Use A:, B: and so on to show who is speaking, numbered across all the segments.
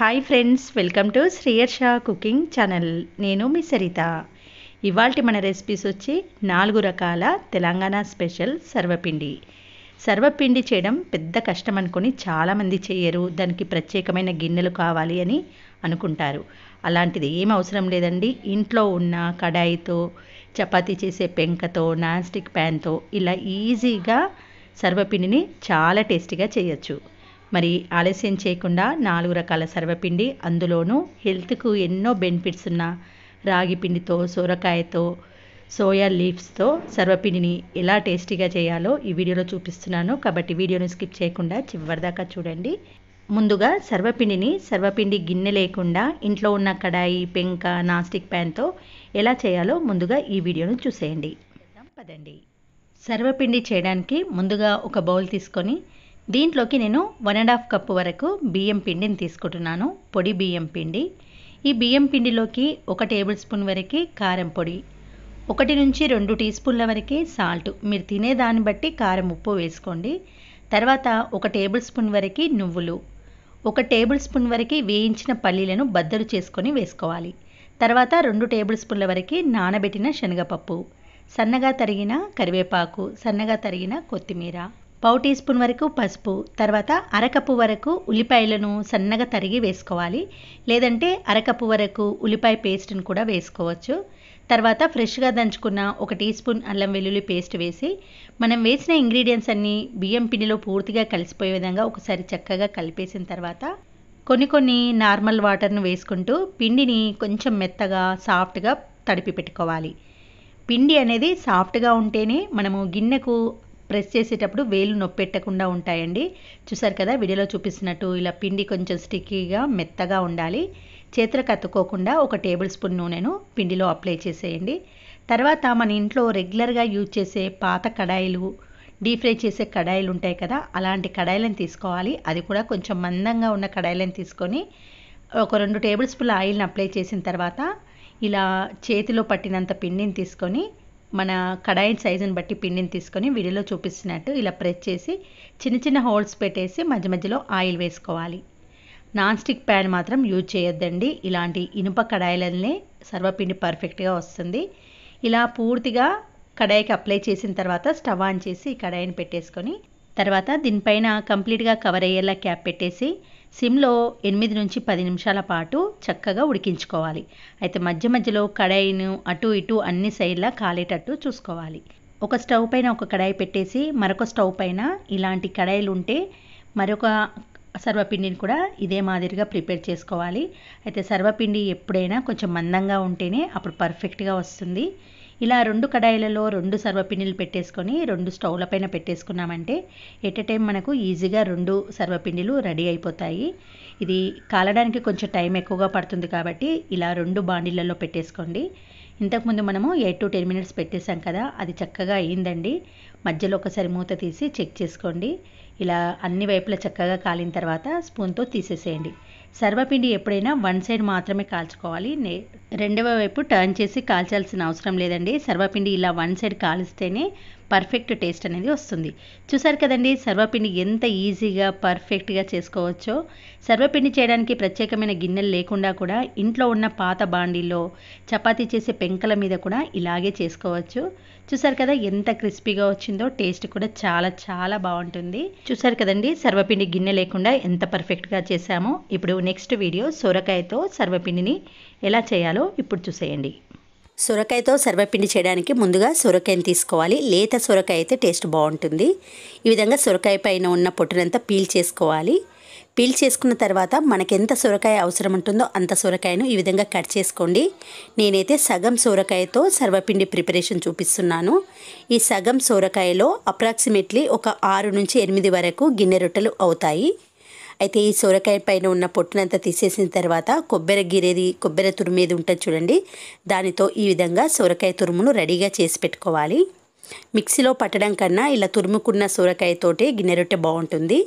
A: hi friends welcome to Sriharsha cooking channel నేను మీ సరిత ఇవాళ మన రెసిపీస్ వచ్చి నాలుగు రకాల తెలంగాణ స్పెషల్ సర్వపిండి సర్వపిండి చేయడం పెద్ద కష్టం అనుకుని చాలామంది చేయరు దానికి ప్రత్యేకమైన గిన్నెలు కావాలి అని అనుకుంటారు అలాంటిది ఏం అవసరం లేదండి ఇంట్లో ఉన్న కడాయితో చపాతీ చేసే పెంకతో నాన్ స్టిక్ ప్యాన్తో ఇలా ఈజీగా సర్వపిండిని చాలా టేస్టీగా చేయొచ్చు మరి ఆలస్యం చేయకుండా నాలుగు రకాల సర్వపిండి అందులోనూ హెల్త్కు ఎన్నో బెనిఫిట్స్ ఉన్న రాగి పిండితో సొరకాయతో సోయా లీవ్స్తో సర్వపిండిని ఎలా టేస్టీగా చేయాలో ఈ వీడియోలో చూపిస్తున్నాను కాబట్టి వీడియోను స్కిప్ చేయకుండా చివరిదాకా చూడండి ముందుగా సర్వపిండిని సర్వపిండి గిన్నె లేకుండా ఇంట్లో ఉన్న కడాయి పెంక నాస్టిక్ ప్యాన్తో ఎలా చేయాలో ముందుగా ఈ వీడియోను చూసేయండి పదండి సర్వపిండి చేయడానికి ముందుగా ఒక బౌల్ తీసుకొని దీంట్లోకి నేను వన్ అండ్ హాఫ్ కప్పు వరకు బియ్యం పిండిని తీసుకుంటున్నాను పొడి బియ్యం పిండి ఈ బియ్యం పిండిలోకి ఒక టేబుల్ స్పూన్ వరకు కారం పొడి ఒకటి నుంచి రెండు టీ స్పూన్ల వరకు సాల్ట్ మీరు తినే దాన్ని బట్టి కారం ఉప్పు వేసుకోండి తర్వాత ఒక టేబుల్ స్పూన్ వరకు నువ్వులు ఒక టేబుల్ స్పూన్ వరకు వేయించిన పల్లీలను బద్దలు చేసుకొని వేసుకోవాలి తర్వాత రెండు టేబుల్ స్పూన్ల వరకు నానబెట్టిన శనగపప్పు సన్నగా తరిగిన కరివేపాకు సన్నగా తరిగిన కొత్తిమీర పావు టీ స్పూన్ వరకు పసుపు తర్వాత అరకప్పు వరకు ఉల్లిపాయలను సన్నగా తరిగి వేసుకోవాలి లేదంటే అరకప్పు వరకు ఉల్లిపాయ పేస్ట్ని కూడా వేసుకోవచ్చు తర్వాత ఫ్రెష్గా దంచుకున్న ఒక టీ స్పూన్ అల్లం వెల్లుల్లి పేస్ట్ వేసి మనం వేసిన ఇంగ్రీడియంట్స్ అన్నీ బియ్యం పిండిలో పూర్తిగా కలిసిపోయే విధంగా ఒకసారి చక్కగా కలిపేసిన తర్వాత కొన్ని కొన్ని నార్మల్ వాటర్ను వేసుకుంటూ పిండిని కొంచెం మెత్తగా సాఫ్ట్గా తడిపి పెట్టుకోవాలి పిండి అనేది సాఫ్ట్గా ఉంటేనే మనము గిన్నెకు ప్రెస్ చేసేటప్పుడు వేలు నొప్పెట్టకుండా ఉంటాయండి చూసారు కదా వీడియోలో చూపిస్తున్నట్టు ఇలా పిండి కొంచెం స్టిక్కీగా మెత్తగా ఉండాలి చేతులకు కత్తుకోకుండా ఒక టేబుల్ స్పూన్ నూనెను పిండిలో అప్లై చేసేయండి తర్వాత మన ఇంట్లో రెగ్యులర్గా యూజ్ చేసే పాత కడాయిలు డీప్ ఫ్రై చేసే కడాయిలు ఉంటాయి కదా అలాంటి కడాయిలను తీసుకోవాలి అది కూడా కొంచెం మందంగా ఉన్న కడాయిలను తీసుకొని ఒక రెండు టేబుల్ స్పూన్ల ఆయిల్ని అప్లై చేసిన తర్వాత ఇలా చేతిలో పట్టినంత పిండిని తీసుకొని మన కడాయి సైజుని బట్టి పిండిని తీసుకొని వీడియోలో చూపిస్తున్నట్టు ఇలా ప్రెస్ చేసి చిన్న చిన్న హోల్స్ పెట్టేసి మధ్య మధ్యలో ఆయిల్ వేసుకోవాలి నాన్ స్టిక్ ప్యాన్ మాత్రం యూజ్ చేయొద్దండి ఇలాంటి ఇనుప కడాయిలనే సర్వపిండి పర్ఫెక్ట్గా వస్తుంది ఇలా పూర్తిగా కడాయికి అప్లై చేసిన తర్వాత స్టవ్ ఆన్ చేసి కడాయిని పెట్టేసుకొని తర్వాత దీనిపైన కంప్లీట్గా కవర్ అయ్యేలా క్యాప్ పెట్టేసి సిమ్లో ఎనిమిది నుంచి పది నిమిషాల పాటు చక్కగా ఉడికించుకోవాలి అయితే మధ్య మధ్యలో కడాయిను అటు ఇటు అన్ని సైడ్లా కాలేటట్టు చూసుకోవాలి ఒక స్టవ్ పైన ఒక కడాయి పెట్టేసి మరొక స్టవ్ పైన ఇలాంటి కడాయిలు ఉంటే మరొక సర్వపిండిని కూడా ఇదే మాదిరిగా ప్రిపేర్ చేసుకోవాలి అయితే సర్వపిండి ఎప్పుడైనా కొంచెం మందంగా ఉంటేనే అప్పుడు పర్ఫెక్ట్గా వస్తుంది ఇలా రెండు కడాయిలలో రెండు సర్వపిండిలు పెట్టేసుకొని రెండు స్టవ్ల పైన పెట్టేసుకున్నామంటే ఎట్ టైం మనకు ఈజీగా రెండు సర్వపిండిలు రెడీ అయిపోతాయి ఇది కాలడానికి కొంచెం టైం ఎక్కువగా పడుతుంది కాబట్టి ఇలా రెండు బాండీలలో పెట్టేసుకోండి ఇంతకుముందు మనము ఎయిట్ టు టెన్ మినిట్స్ పెట్టేశాం కదా అది చక్కగా అయ్యిందండి మధ్యలో ఒకసారి మూత తీసి చెక్ చేసుకోండి ఇలా అన్ని వైపులా చక్కగా కాలిన తర్వాత స్పూన్తో తీసేసేయండి సర్వపిండి ఎప్పుడైనా వన్ సైడ్ మాత్రమే కాల్చుకోవాలి రెండవ వైపు టర్న్ చేసి కాల్చాల్సిన అవసరం లేదండి సర్వపిండి ఇలా వన్ సైడ్ కాలిస్తేనే పర్ఫెక్ట్ టేస్ట్ అనేది వస్తుంది చూసారు కదండి సర్వపిండి ఎంత ఈజీగా పర్ఫెక్ట్గా చేసుకోవచ్చో సర్వపిండి చేయడానికి ప్రత్యేకమైన గిన్నెలు లేకుండా కూడా ఇంట్లో ఉన్న పాత బాండీలో చపాతీ చేసే పెంకల మీద కూడా ఇలాగే చేసుకోవచ్చు చూసారు కదా ఎంత క్రిస్పీగా వచ్చిందో టేస్ట్ కూడా చాలా చాలా బాగుంటుంది చూసారు కదండి సర్వపిండి గిన్నె లేకుండా ఎంత పర్ఫెక్ట్గా చేశామో ఇప్పుడు నెక్స్ట్ వీడియో సొరకాయతో సర్వపిండిని ఎలా చేయాలో ఇప్పుడు చూసేయండి సొరకాయతో సర్వపిండి చేయడానికి ముందుగా సొరకాయని తీసుకోవాలి లేత సొరకాయ అయితే టేస్ట్ బాగుంటుంది ఈ విధంగా సొరకాయ పైన ఉన్న పొట్టునంతా పీల్ చేసుకోవాలి పీల్ చేసుకున్న తర్వాత మనకి ఎంత సొరకాయ అవసరం ఉంటుందో అంత సొరకాయను ఈ విధంగా కట్ చేసుకోండి నేనైతే సగం సొరకాయతో సర్వపిండి ప్రిపరేషన్ చూపిస్తున్నాను ఈ సగం సొరకాయలో అప్రాక్సిమేట్లీ ఒక ఆరు నుంచి ఎనిమిది వరకు గిన్నె రొట్టెలు అవుతాయి అయితే ఈ సొరకాయ పైన ఉన్న పొట్టునంతా తీసేసిన తర్వాత కొబ్బరి గిరేది కొబ్బరి తురుమేది ఉంటుంది చూడండి దానితో ఈ విధంగా సొరకాయ తురుమును రెడీగా చేసి పెట్టుకోవాలి మిక్సీలో పట్టడం కన్నా ఇలా తురుముకున్న సొరకాయతోటి గిన్నె రొట్టె బాగుంటుంది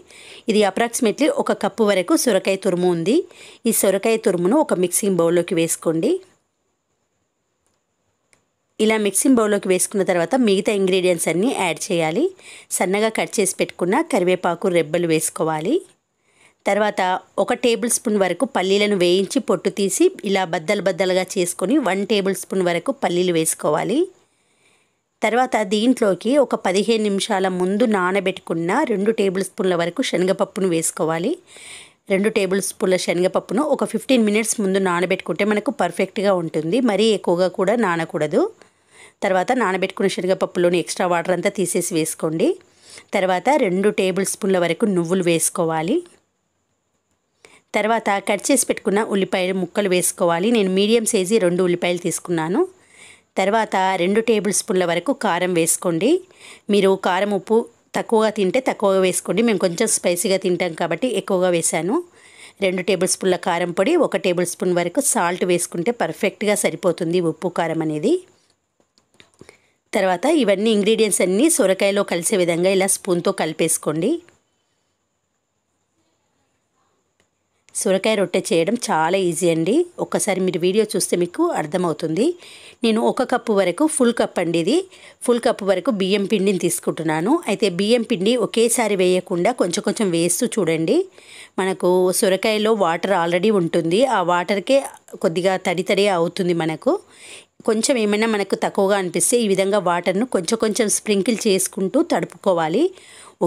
A: ఇది అప్రాక్సిమేట్లీ ఒక కప్పు వరకు సొరకాయ తురుము ఉంది ఈ సొరకాయ తురుమును ఒక మిక్సింగ్ బౌల్లోకి వేసుకోండి ఇలా మిక్సింగ్ బౌల్లోకి వేసుకున్న తర్వాత మిగతా ఇంగ్రీడియంట్స్ అన్నీ యాడ్ చేయాలి సన్నగా కట్ చేసి పెట్టుకున్న కరివేపాకు రెబ్బలు వేసుకోవాలి తర్వాత ఒక టేబుల్ స్పూన్ వరకు పల్లీలను వేయించి పొట్టు తీసి ఇలా బద్దలు బద్దలుగా చేసుకొని వన్ టేబుల్ స్పూన్ వరకు పల్లీలు వేసుకోవాలి తర్వాత దీంట్లోకి ఒక పదిహేను నిమిషాల ముందు నానబెట్టుకున్న రెండు టేబుల్ స్పూన్ల వరకు శనగపప్పును వేసుకోవాలి రెండు టేబుల్ స్పూన్ల శనగపప్పును ఒక ఫిఫ్టీన్ మినిట్స్ ముందు నానబెట్టుకుంటే మనకు పర్ఫెక్ట్గా ఉంటుంది మరీ ఎక్కువగా కూడా నానకూడదు తర్వాత నానబెట్టుకున్న శనగపప్పులోని ఎక్స్ట్రా వాటర్ అంతా తీసేసి వేసుకోండి తర్వాత రెండు టేబుల్ స్పూన్ల వరకు నువ్వులు వేసుకోవాలి తర్వాత కట్ చేసి పెట్టుకున్న ఉల్లిపాయలు ముక్కలు వేసుకోవాలి నేను మీడియం సైజు రెండు ఉల్లిపాయలు తీసుకున్నాను తర్వాత రెండు టేబుల్ స్పూన్ల వరకు కారం వేసుకోండి మీరు కారం ఉప్పు తక్కువగా తింటే తక్కువగా వేసుకోండి మేము కొంచెం స్పైసీగా తింటాం కాబట్టి ఎక్కువగా వేశాను రెండు టేబుల్ స్పూన్ల కారం పొడి ఒక టేబుల్ స్పూన్ వరకు సాల్ట్ వేసుకుంటే పర్ఫెక్ట్గా సరిపోతుంది ఉప్పు కారం అనేది తర్వాత ఇవన్నీ ఇంగ్రీడియంట్స్ అన్నీ సొరకాయలో కలిసే విధంగా ఇలా స్పూన్తో కలిపేసుకోండి సొరకాయ రొట్టె చేయడం చాలా ఈజీ అండి ఒక్కసారి మీరు వీడియో చూస్తే మీకు అర్థమవుతుంది నేను ఒక కప్పు వరకు ఫుల్ కప్ అండి ఇది ఫుల్ కప్ వరకు బియ్యం పిండిని తీసుకుంటున్నాను అయితే బియ్యం పిండి ఒకేసారి వేయకుండా కొంచెం కొంచెం వేస్తూ చూడండి మనకు సొరకాయలో వాటర్ ఆల్రెడీ ఉంటుంది ఆ వాటర్కే కొద్దిగా తడి తడి అవుతుంది మనకు కొంచెం ఏమైనా మనకు తక్కువగా అనిపిస్తే ఈ విధంగా వాటర్ను కొంచెం కొంచెం స్ప్రింకిల్ చేసుకుంటూ తడుపుకోవాలి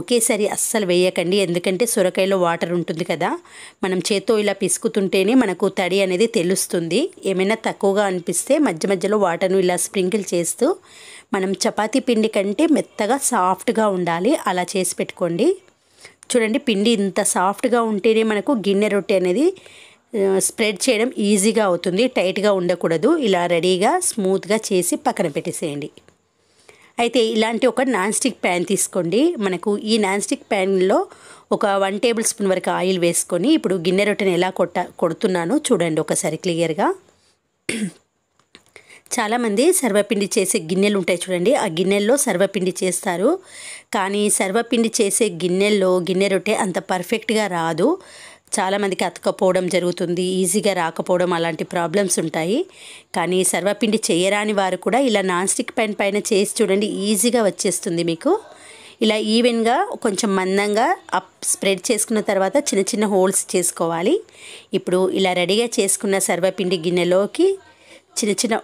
A: ఒకేసారి అస్సలు వేయకండి ఎందుకంటే సొరకాయలో వాటర్ ఉంటుంది కదా మనం చేత్తో ఇలా పిసుకుతుంటేనే మనకు తడి అనేది తెలుస్తుంది ఏమైనా తక్కువగా అనిపిస్తే మధ్య మధ్యలో వాటర్ను ఇలా స్ప్రింకిల్ చేస్తూ మనం చపాతీ పిండి కంటే మెత్తగా సాఫ్ట్గా ఉండాలి అలా చేసి పెట్టుకోండి చూడండి పిండి ఇంత సాఫ్ట్గా ఉంటేనే మనకు గిన్నె రొట్టె అనేది స్ప్రెడ్ చేయడం ఈజీగా అవుతుంది టైట్గా ఉండకూడదు ఇలా రెడీగా స్మూత్గా చేసి పక్కన పెట్టేసేయండి అయితే ఇలాంటి ఒక నాన్ స్టిక్ ప్యాన్ తీసుకోండి మనకు ఈ నాన్ స్టిక్ ప్యాన్లో ఒక వన్ టేబుల్ స్పూన్ వరకు ఆయిల్ వేసుకొని ఇప్పుడు గిన్నె రొట్టెని ఎలా కొట్ట కొడుతున్నానో చూడండి ఒకసారి క్లియర్గా చాలామంది సర్వపిండి చేసే గిన్నెలు ఉంటాయి చూడండి ఆ గిన్నెల్లో సర్వపిండి చేస్తారు కానీ సర్వపిండి చేసే గిన్నెల్లో గిన్నె రొట్టె అంత పర్ఫెక్ట్గా రాదు చాలామందికి అతకపోవడం జరుగుతుంది ఈజీగా రాకపోవడం అలాంటి ప్రాబ్లమ్స్ ఉంటాయి కానీ సర్వపిండి చేయరాని వారు కూడా ఇలా నాన్ స్టిక్ పెన్ పైన చేసి చూడండి ఈజీగా వచ్చేస్తుంది మీకు ఇలా ఈవెన్గా కొంచెం మందంగా అప్ స్ప్రెడ్ చేసుకున్న తర్వాత చిన్న చిన్న హోల్స్ చేసుకోవాలి ఇప్పుడు ఇలా రెడీగా చేసుకున్న సర్వపిండి గిన్నెలోకి చిన్న చిన్న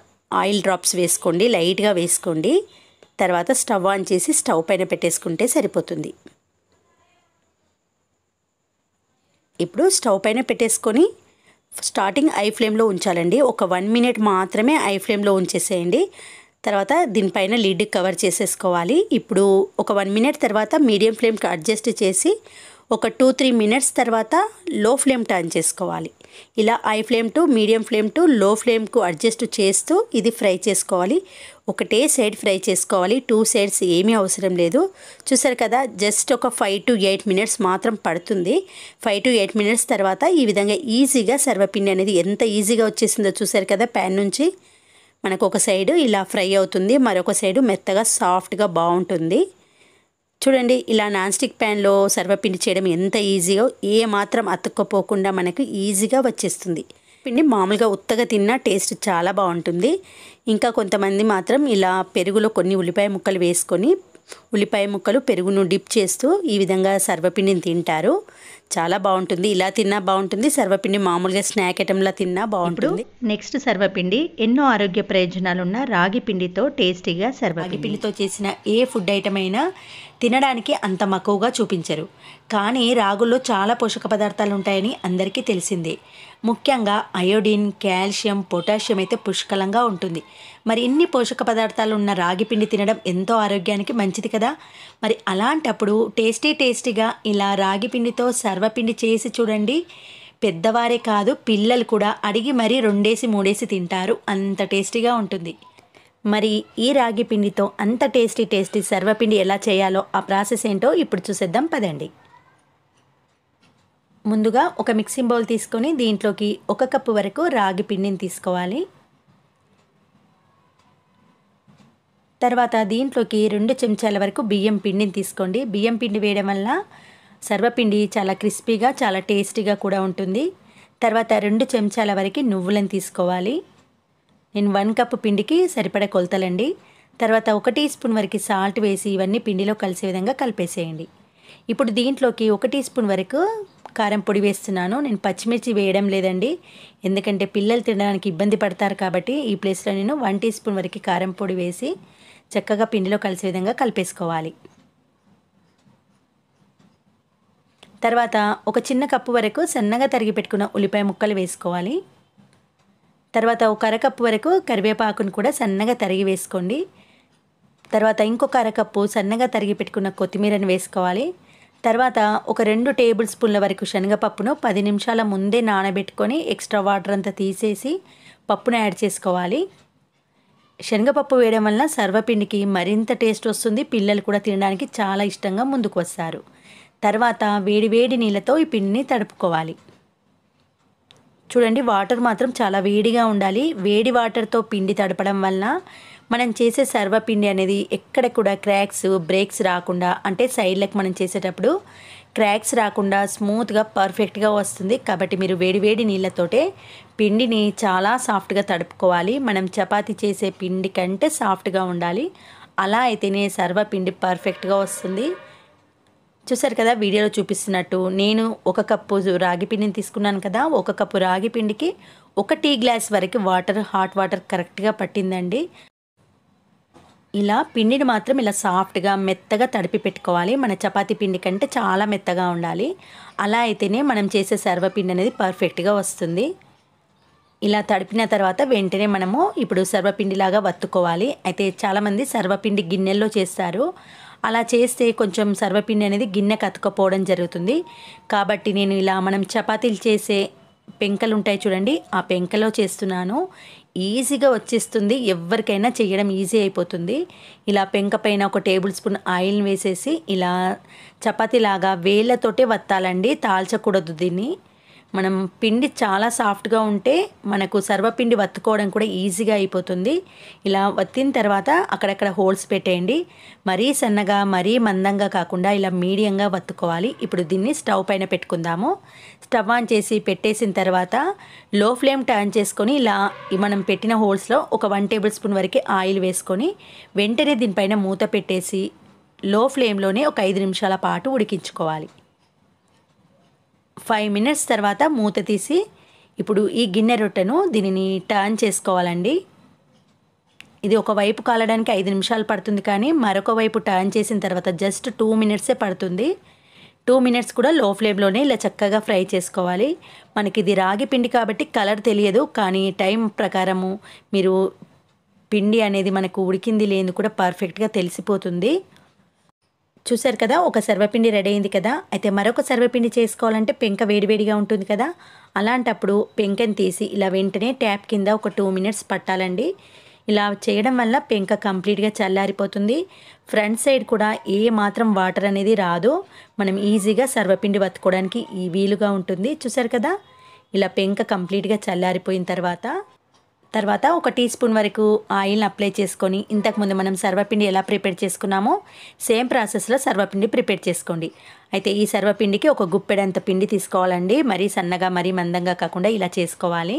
A: ఆయిల్ డ్రాప్స్ వేసుకోండి లైట్గా వేసుకోండి తర్వాత స్టవ్ ఆన్ చేసి స్టవ్ పైన పెట్టేసుకుంటే సరిపోతుంది ఇప్పుడు స్టవ్ పైన పెట్టేసుకొని స్టార్టింగ్ ఐ ఫ్లేమ్లో ఉంచాలండి ఒక వన్ మినిట్ మాత్రమే ఐ ఫ్లేమ్లో ఉంచేసేయండి తర్వాత దీనిపైన లిడ్ కవర్ చేసేసుకోవాలి ఇప్పుడు ఒక వన్ మినిట్ తర్వాత మీడియం ఫ్లేమ్కి అడ్జస్ట్ చేసి ఒక టూ త్రీ మినిట్స్ తర్వాత లో ఫ్లేమ్ టర్న్ చేసుకోవాలి ఇలా high flame to medium flame to low ఫ్లేమ్కు అడ్జస్ట్ చేస్తూ ఇది ఫ్రై చేసుకోవాలి ఒకటే సైడ్ ఫ్రై చేసుకోవాలి టూ సైడ్స్ ఏమీ అవసరం లేదు చూసారు కదా జస్ట్ ఒక ఫైవ్ టు ఎయిట్ మినిట్స్ మాత్రం పడుతుంది ఫైవ్ టు ఎయిట్ మినిట్స్ తర్వాత ఈ విధంగా ఈజీగా సర్వపిండి అనేది ఎంత ఈజీగా వచ్చేసిందో చూసారు కదా ప్యాన్ నుంచి మనకు ఒక సైడు ఇలా ఫ్రై అవుతుంది మరొక సైడు మెత్తగా సాఫ్ట్గా బాగుంటుంది చూడండి ఇలా నాన్ స్టిక్ ప్యాన్లో సర్వపిండి చేయడం ఎంత ఈజీగా ఏ మాత్రం అతుక్కపోకుండా మనకు ఈజీగా వచ్చేస్తుంది పిండి మామూలుగా ఉత్తగా తిన్నా టేస్ట్ చాలా బాగుంటుంది ఇంకా కొంతమంది మాత్రం ఇలా పెరుగులో కొన్ని ఉల్లిపాయ ముక్కలు వేసుకొని ఉల్లిపాయ ముక్కలు పెరుగును డిప్ చేస్తూ ఈ విధంగా సర్వపిండిని తింటారు చాలా బాగుంటుంది ఇలా తిన్నా బాగుంటుంది సర్వపిండి మామూలుగా స్నాక్ ఐటెంలా తిన్నా బాగుంటుంది నెక్స్ట్ సర్వపిండి ఎన్నో ఆరోగ్య ప్రయోజనాలున్న రాగి పిండితో టేస్టీగా సర్వ రాగి పిండితో చేసిన ఏ ఫుడ్ ఐటమ్ అయినా తినడానికి అంత మక్కువగా చూపించరు కానీ రాగుల్లో చాలా పోషక పదార్థాలు ఉంటాయని అందరికీ తెలిసిందే ముఖ్యంగా అయోడిన్ కాల్షియం పొటాషియం అయితే పుష్కలంగా ఉంటుంది మరి ఇన్ని పోషక పదార్థాలు ఉన్న రాగి పిండి తినడం ఎంతో ఆరోగ్యానికి మంచిది కదా మరి అలాంటప్పుడు టేస్టీ టేస్టీగా ఇలా రాగి పిండితో సర్వపిండి చేసి చూడండి పెద్దవారే కాదు పిల్లలు కూడా అడిగి మరీ రెండేసి మూడేసి తింటారు అంత టేస్టీగా ఉంటుంది మరి ఈ రాగి పిండితో అంత టేస్టీ టేస్టీ సర్వపిండి ఎలా చేయాలో ఆ ప్రాసెస్ ఏంటో ఇప్పుడు చూసేద్దాం పదండి ముందుగా ఒక మిక్సింగ్ బౌల్ తీసుకొని దీంట్లోకి ఒక కప్పు వరకు రాగి పిండిని తీసుకోవాలి తర్వాత దీంట్లోకి రెండు చెంచాల వరకు బియ్యం పిండిని తీసుకోండి బియ్యం పిండి వేయడం వల్ల సర్వపిండి చాలా క్రిస్పీగా చాలా టేస్టీగా కూడా ఉంటుంది తర్వాత రెండు చెంచాల వరకు నువ్వులను తీసుకోవాలి నేను వన్ కప్పు పిండికి సరిపడ కొలతలండి తర్వాత ఒక టీ స్పూన్ వరకు సాల్ట్ వేసి ఇవన్నీ పిండిలో కలిసే విధంగా కలిపేసేయండి ఇప్పుడు దీంట్లోకి ఒక టీ స్పూన్ వరకు కారం పొడి వేస్తున్నాను నేను పచ్చిమిర్చి వేయడం లేదండి ఎందుకంటే పిల్లలు తినడానికి ఇబ్బంది పడతారు కాబట్టి ఈ ప్లేస్లో నేను వన్ టీ స్పూన్ వరకు కారం పొడి వేసి చక్కగా పిండిలో కలిసే విధంగా కలిపేసుకోవాలి తర్వాత ఒక చిన్న కప్పు వరకు సన్నగా తరిగి పెట్టుకున్న ఉల్లిపాయ ముక్కలు వేసుకోవాలి తర్వాత ఒక అరకప్పు వరకు కరివేపాకును కూడా సన్నగా తరిగి వేసుకోండి తర్వాత ఇంకొక అరకప్పు సన్నగా తరిగి పెట్టుకున్న కొత్తిమీరను వేసుకోవాలి తర్వాత ఒక రెండు టేబుల్ స్పూన్ల వరకు శనగపప్పును పది నిమిషాల ముందే నానబెట్టుకొని ఎక్స్ట్రా వాటర్ అంతా తీసేసి పప్పును యాడ్ చేసుకోవాలి శనగపప్పు వేయడం వల్ల సర్వపిండికి మరింత టేస్ట్ వస్తుంది పిల్లలు కూడా తినడానికి చాలా ఇష్టంగా ముందుకు వస్తారు తర్వాత వేడి వేడి నీళ్ళతో ఈ పిండిని తడుపుకోవాలి చూడండి వాటర్ మాత్రం చాలా వేడిగా ఉండాలి వేడి వాటర్తో పిండి తడపడం వల్ల మనం చేసే సర్వపిండి అనేది ఎక్కడ కూడా క్రాక్స్ బ్రేక్స్ రాకుండా అంటే సైడ్లకు మనం చేసేటప్పుడు క్రాక్స్ రాకుండా స్మూత్గా పర్ఫెక్ట్గా వస్తుంది కాబట్టి మీరు వేడివేడి నీళ్ళతోటే పిండిని చాలా సాఫ్ట్గా తడుపుకోవాలి మనం చపాతి చేసే పిండి కంటే సాఫ్ట్గా ఉండాలి అలా అయితేనే సర్వపిండి పర్ఫెక్ట్గా వస్తుంది చూసారు కదా వీడియోలో చూపిస్తున్నట్టు నేను ఒక కప్పు రాగి పిండిని తీసుకున్నాను కదా ఒక కప్పు రాగి పిండికి ఒక టీ గ్లాస్ వరకు వాటర్ హాట్ వాటర్ కరెక్ట్గా పట్టిందండి ఇలా పిండిని మాత్రం ఇలా సాఫ్ట్గా మెత్తగా తడిపి పెట్టుకోవాలి మన చపాతీ పిండి కంటే చాలా మెత్తగా ఉండాలి అలా అయితేనే మనం చేసే సర్వపిండి అనేది పర్ఫెక్ట్గా వస్తుంది ఇలా తడిపిన తర్వాత వెంటనే మనము ఇప్పుడు సర్వపిండిలాగా వత్తుకోవాలి అయితే చాలామంది సర్వపిండి గిన్నెల్లో చేస్తారు అలా చేస్తే కొంచెం సర్వపిండి అనేది గిన్నె కతుకపోవడం జరుగుతుంది కాబట్టి నేను ఇలా మనం చపాతీలు చేసే పెంకలు ఉంటాయి చూడండి ఆ పెంకలో చేస్తున్నాను ఈజీగా వచ్చేస్తుంది ఎవరికైనా చేయడం ఈజీ అయిపోతుంది ఇలా పెంక పైన ఒక టేబుల్ స్పూన్ ఆయిల్ వేసేసి ఇలా చపాతీలాగా వేళ్ళతోటే వత్తాలండి తాల్చకూడదు దీన్ని మనం పిండి చాలా సాఫ్ట్గా ఉంటే మనకు సర్వపిండి వత్తుకోవడం కూడా ఈజీగా అయిపోతుంది ఇలా వత్తిన తర్వాత అక్కడక్కడ హోల్స్ పెట్టేయండి మరీ సన్నగా మరీ మందంగా కాకుండా ఇలా మీడియంగా వత్తుకోవాలి ఇప్పుడు దీన్ని స్టవ్ పైన పెట్టుకుందాము స్టవ్ ఆన్ చేసి పెట్టేసిన తర్వాత లో ఫ్లేమ్ టర్న్ చేసుకొని ఇలా మనం పెట్టిన హోల్స్లో ఒక వన్ టేబుల్ స్పూన్ వరకు ఆయిల్ వేసుకొని వెంటనే దీనిపైన మూత పెట్టేసి లో ఫ్లేమ్లోనే ఒక ఐదు నిమిషాల పాటు ఉడికించుకోవాలి ఫైవ్ మినిట్స్ తర్వాత మూత తీసి ఇప్పుడు ఈ గిన్నె రొట్టెను దీనిని టర్న్ చేసుకోవాలండి ఇది ఒక వైపు కాలడానికి ఐదు నిమిషాలు పడుతుంది కానీ మరొక వైపు టర్న్ చేసిన తర్వాత జస్ట్ టూ మినిట్సే పడుతుంది టూ మినిట్స్ కూడా లో ఫ్లేమ్లోనే ఇలా చక్కగా ఫ్రై చేసుకోవాలి మనకి ఇది రాగి పిండి కాబట్టి కలర్ తెలియదు కానీ టైం ప్రకారము మీరు పిండి అనేది మనకు ఉడికింది లేని కూడా పర్ఫెక్ట్గా తెలిసిపోతుంది చూశారు కదా ఒక సర్వపిండి రెడీ అయింది కదా అయితే మరొక సర్వపిండి చేసుకోవాలంటే పెంక వేడివేడిగా ఉంటుంది కదా అలాంటప్పుడు పెంకని తీసి ఇలా వెంటనే ట్యాప్ కింద ఒక టూ మినిట్స్ పట్టాలండి ఇలా చేయడం వల్ల పెంక కంప్లీట్గా చల్లారిపోతుంది ఫ్రంట్ సైడ్ కూడా ఏ మాత్రం వాటర్ అనేది రాదు మనం ఈజీగా సర్వపిండి వత్తుకోవడానికి ఈ వీలుగా ఉంటుంది చూసారు కదా ఇలా పెంక కంప్లీట్గా చల్లారిపోయిన తర్వాత తర్వాత ఒక టీ స్పూన్ వరకు ఆయిల్ని అప్లై చేసుకొని ఇంతకుముందు మనం సర్వపిండి ఎలా ప్రిపేర్ చేసుకున్నామో సేమ్ ప్రాసెస్లో సర్వపిండి ప్రిపేర్ చేసుకోండి అయితే ఈ సర్వపిండికి ఒక గుప్పెడంత పిండి తీసుకోవాలండి మరీ సన్నగా మరీ మందంగా కాకుండా ఇలా చేసుకోవాలి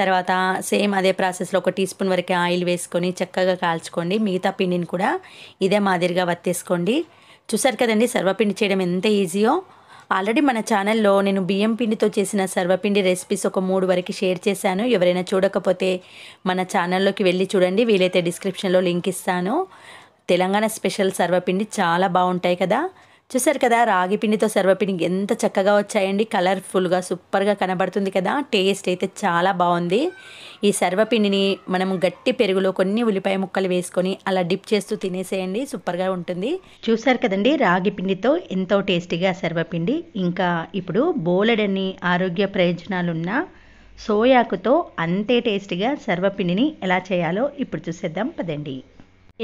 A: తర్వాత సేమ్ అదే ప్రాసెస్లో ఒక టీ స్పూన్ వరకు ఆయిల్ వేసుకొని చక్కగా కాల్చుకోండి మిగతా పిండిని కూడా ఇదే మాదిరిగా వత్తేసుకోండి చూసారు కదండి సర్వపిండి చేయడం ఎంత ఈజీయో ఆల్రెడీ మన ఛానల్లో నేను బియ్యం పిండితో చేసిన సర్వపిండి రెసిపీస్ ఒక మూడు వరకు షేర్ చేశాను ఎవరైనా చూడకపోతే మన ఛానల్లోకి వెళ్ళి చూడండి వీలైతే డిస్క్రిప్షన్లో లింక్ ఇస్తాను తెలంగాణ స్పెషల్ సర్వపిండి చాలా బాగుంటాయి కదా చూసారు కదా రాగి పిండితో సర్వపిండి ఎంత చక్కగా వచ్చాయండి కలర్ఫుల్గా సూపర్గా కనబడుతుంది కదా టేస్ట్ అయితే చాలా బాగుంది ఈ సర్వపిండిని మనం గట్టి పెరుగులో కొన్ని ఉల్లిపాయ ముక్కలు వేసుకొని అలా డిప్ చేస్తూ తినేసేయండి సూపర్గా ఉంటుంది చూసారు కదండి రాగి పిండితో ఎంతో టేస్టీగా సర్వపిండి ఇంకా ఇప్పుడు బోలెడన్ని ఆరోగ్య ప్రయోజనాలున్న సోయాకుతో అంతే టేస్టీగా సర్వపిండిని ఎలా చేయాలో ఇప్పుడు చూసేద్దాం పదండి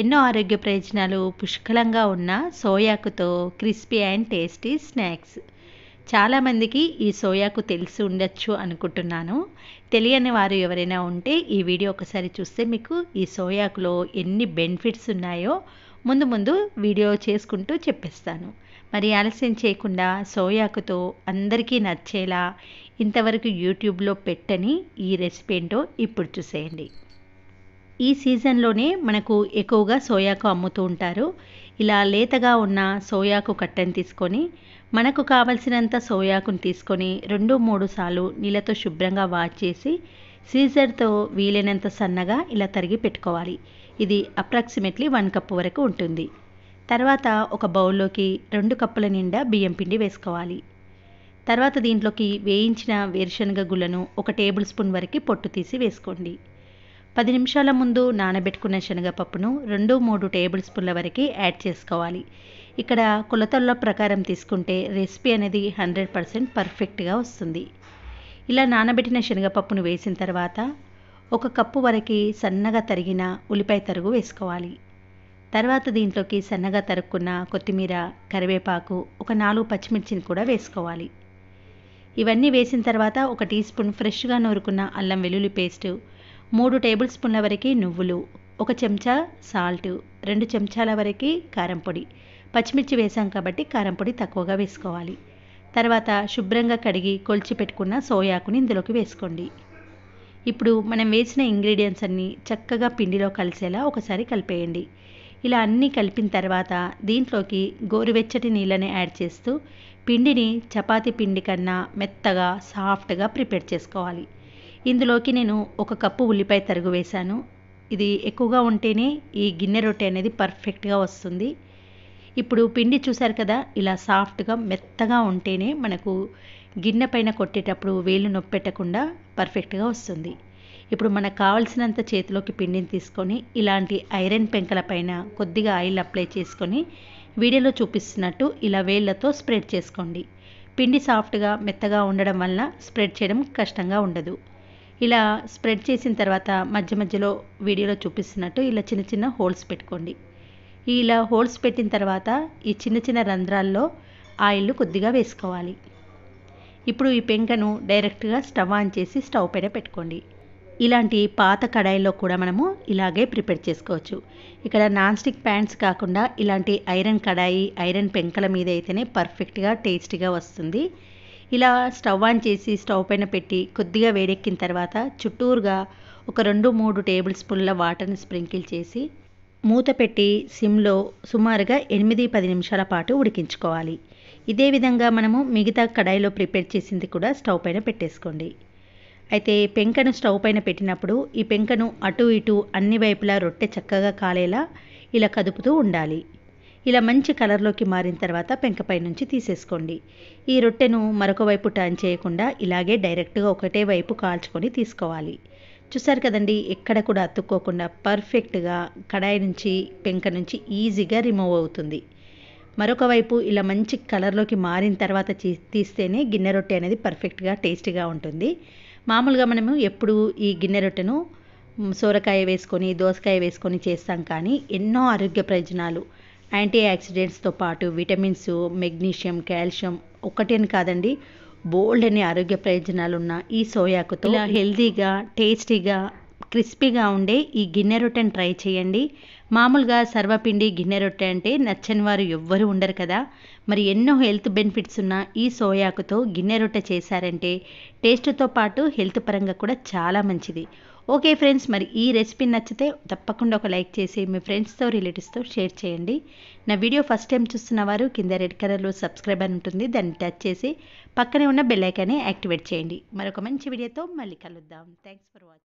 A: ఎన్నో ఆరోగ్య ప్రయోజనాలు పుష్కలంగా ఉన్న సోయాకుతో క్రిస్పీ అండ్ టేస్టీ స్నాక్స్ చాలామందికి ఈ సోయాకు తెలిసి ఉండొచ్చు అనుకుంటున్నాను తెలియని వారు ఎవరైనా ఉంటే ఈ వీడియో ఒకసారి చూస్తే మీకు ఈ సోయాకులో ఎన్ని బెనిఫిట్స్ ఉన్నాయో ముందు ముందు వీడియో చేసుకుంటూ చెప్పేస్తాను మరి ఆలస్యం చేయకుండా సోయాకుతో అందరికీ నచ్చేలా ఇంతవరకు యూట్యూబ్లో పెట్టని ఈ రెసిపీ ఏంటో ఇప్పుడు చూసేయండి ఈ సీజన్లోనే మనకు ఎక్కువగా సోయాకు అమ్ముతూ ఉంటారు ఇలా లేతగా ఉన్న సోయాకు కట్టెను తీసుకొని మనకు కావలసినంత సోయాకును తీసుకొని రెండు మూడు సార్లు నీళ్ళతో శుభ్రంగా వాష్ చేసి సీజర్తో వీలైనంత సన్నగా ఇలా తరిగి పెట్టుకోవాలి ఇది అప్రాక్సిమేట్లీ వన్ కప్ వరకు ఉంటుంది తర్వాత ఒక బౌల్లోకి రెండు కప్పుల నిండా బియ్యం పిండి వేసుకోవాలి తర్వాత దీంట్లోకి వేయించిన వేరుశనగ గుళ్ళను ఒక టేబుల్ స్పూన్ వరకు పొట్టు తీసి వేసుకోండి పది నిమిషాల ముందు నానబెట్టుకున్న శనగపప్పును రెండు మూడు టేబుల్ స్పూన్ల వరకు యాడ్ చేసుకోవాలి ఇక్కడ కులతల్లో ప్రకారం తీసుకుంటే రెసిపీ అనేది హండ్రెడ్ పర్సెంట్ పర్ఫెక్ట్గా వస్తుంది ఇలా నానబెట్టిన శనగపప్పును వేసిన తర్వాత ఒక కప్పు వరకు సన్నగా తరిగిన ఉల్లిపాయ తరుగు వేసుకోవాలి తర్వాత దీంట్లోకి సన్నగా తరుక్కున్న కొత్తిమీర కరివేపాకు ఒక నాలుగు పచ్చిమిర్చిని కూడా వేసుకోవాలి ఇవన్నీ వేసిన తర్వాత ఒక టీ స్పూన్ ఫ్రెష్గా నూరుకున్న అల్లం వెల్లుల్లి పేస్టు మూడు టేబుల్ స్పూన్ల వరకు నువ్వులు ఒక చెంచా సాల్ట్ రెండు చెంచాల వరకు కారంపొడి పచ్చిమిర్చి వేసాం కాబట్టి కారంపొడి తక్కువగా వేసుకోవాలి తర్వాత శుభ్రంగా కడిగి కొలిచి పెట్టుకున్న సోయాకుని ఇందులోకి వేసుకోండి ఇప్పుడు మనం వేసిన ఇంగ్రీడియంట్స్ అన్నీ చక్కగా పిండిలో కలిసేలా ఒకసారి కలిపేయండి ఇలా అన్నీ కలిపిన తర్వాత దీంట్లోకి గోరువెచ్చటి నీళ్ళని యాడ్ చేస్తూ పిండిని చపాతీ పిండి కన్నా మెత్తగా సాఫ్ట్గా ప్రిపేర్ చేసుకోవాలి ఇందులోకి నేను ఒక కప్పు ఉల్లిపాయ తరుగు వేశాను ఇది ఎక్కువగా ఉంటేనే ఈ గిన్నె రొట్టె అనేది పర్ఫెక్ట్గా వస్తుంది ఇప్పుడు పిండి చూశారు కదా ఇలా సాఫ్ట్గా మెత్తగా ఉంటేనే మనకు గిన్నె పైన కొట్టేటప్పుడు వేలు నొప్పెట్టకుండా పర్ఫెక్ట్గా వస్తుంది ఇప్పుడు మనకు కావలసినంత చేతిలోకి పిండిని తీసుకొని ఇలాంటి ఐరన్ పెంకల పైన కొద్దిగా ఆయిల్ అప్లై చేసుకొని వీడియోలో చూపిస్తున్నట్టు ఇలా వేళ్లతో స్ప్రెడ్ చేసుకోండి పిండి సాఫ్ట్గా మెత్తగా ఉండడం వల్ల స్ప్రెడ్ చేయడం కష్టంగా ఉండదు ఇలా స్ప్రెడ్ చేసిన తర్వాత మధ్య మధ్యలో వీడియోలో చూపిస్తున్నట్టు ఇలా చిన్న చిన్న హోల్స్ పెట్టుకోండి ఇలా హోల్స్ పెట్టిన తర్వాత ఈ చిన్న చిన్న రంధ్రాల్లో ఆయిల్ కొద్దిగా వేసుకోవాలి ఇప్పుడు ఈ పెంకను డైరెక్ట్గా స్టవ్ ఆన్ చేసి స్టవ్ పైన పెట్టుకోండి ఇలాంటి పాత కడాయిల్లో కూడా మనము ఇలాగే ప్రిపేర్ చేసుకోవచ్చు ఇక్కడ నాన్ స్టిక్ ప్యాన్స్ కాకుండా ఇలాంటి ఐరన్ కడాయి ఐరన్ పెంకల మీద అయితేనే పర్ఫెక్ట్గా టేస్టీగా వస్తుంది ఇలా స్టవ్ ఆన్ చేసి స్టవ్ పైన పెట్టి కొద్దిగా వేడెక్కిన తర్వాత చుట్టూరుగా ఒక రెండు మూడు టేబుల్ స్పూన్ల వాటర్ని స్ప్రింకిల్ చేసి మూత పెట్టి సిమ్లో సుమారుగా ఎనిమిది పది నిమిషాల పాటు ఉడికించుకోవాలి ఇదే విధంగా మనము మిగతా కడాయిలో ప్రిపేర్ చేసింది కూడా స్టవ్ పైన పెట్టేసుకోండి అయితే పెంకను స్టవ్ పైన పెట్టినప్పుడు ఈ పెంకను అటు ఇటు అన్ని వైపులా రొట్టె చక్కగా కాలేలా ఇలా కదుపుతూ ఉండాలి ఇలా మంచి కలర్లోకి మారిన తర్వాత పెంకపై నుంచి తీసేసుకోండి ఈ రొట్టెను మరొక వైపు టర్న్ చేయకుండా ఇలాగే డైరెక్ట్గా ఒకటే వైపు కాల్చుకొని తీసుకోవాలి చూసారు కదండి ఎక్కడ కూడా అతుక్కోకుండా పర్ఫెక్ట్గా కడాయి నుంచి పెంక నుంచి ఈజీగా రిమూవ్ అవుతుంది మరొక వైపు ఇలా మంచి కలర్లోకి మారిన తర్వాత తీస్తేనే గిన్నె రొట్టె అనేది పర్ఫెక్ట్గా టేస్టీగా ఉంటుంది మామూలుగా మనము ఎప్పుడు ఈ గిన్నె రొట్టెను సోరకాయ వేసుకొని దోసకాయ వేసుకొని చేస్తాం కానీ ఎన్నో ఆరోగ్య ప్రయోజనాలు యాంటీ యాక్సిడెంట్స్తో పాటు విటమిన్స్ మెగ్నీషియం కాల్షియం అని కాదండి బోల్డ్ అనే ఆరోగ్య ప్రయోజనాలు ఉన్న ఈ సోయాకుతో ఇలా హెల్తీగా టేస్టీగా క్రిస్పీగా ఉండే ఈ గిన్నె రొట్టెని ట్రై చేయండి మామూలుగా సర్వపిండి గిన్నె రొట్టె అంటే నచ్చని వారు ఎవ్వరు ఉండరు కదా మరి ఎన్నో హెల్త్ బెనిఫిట్స్ ఉన్న ఈ సోయాకుతో గిన్నె రొట్టె చేశారంటే టేస్ట్తో పాటు హెల్త్ పరంగా కూడా చాలా మంచిది ఓకే ఫ్రెండ్స్ మరి ఈ రెసిపీ నచ్చితే తప్పకుండా ఒక లైక్ చేసి మీ ఫ్రెండ్స్తో రిలేటివ్స్తో షేర్ చేయండి నా వీడియో ఫస్ట్ టైం చూస్తున్న వారు కింద రెడ్ కలర్లో సబ్స్క్రైబ్ అని ఉంటుంది దాన్ని టచ్ చేసి పక్కనే ఉన్న బెల్లైకాన్ని యాక్టివేట్ చేయండి మరొక మంచి వీడియోతో మళ్ళీ కలుద్దాం థ్యాంక్స్ ఫర్ వాచింగ్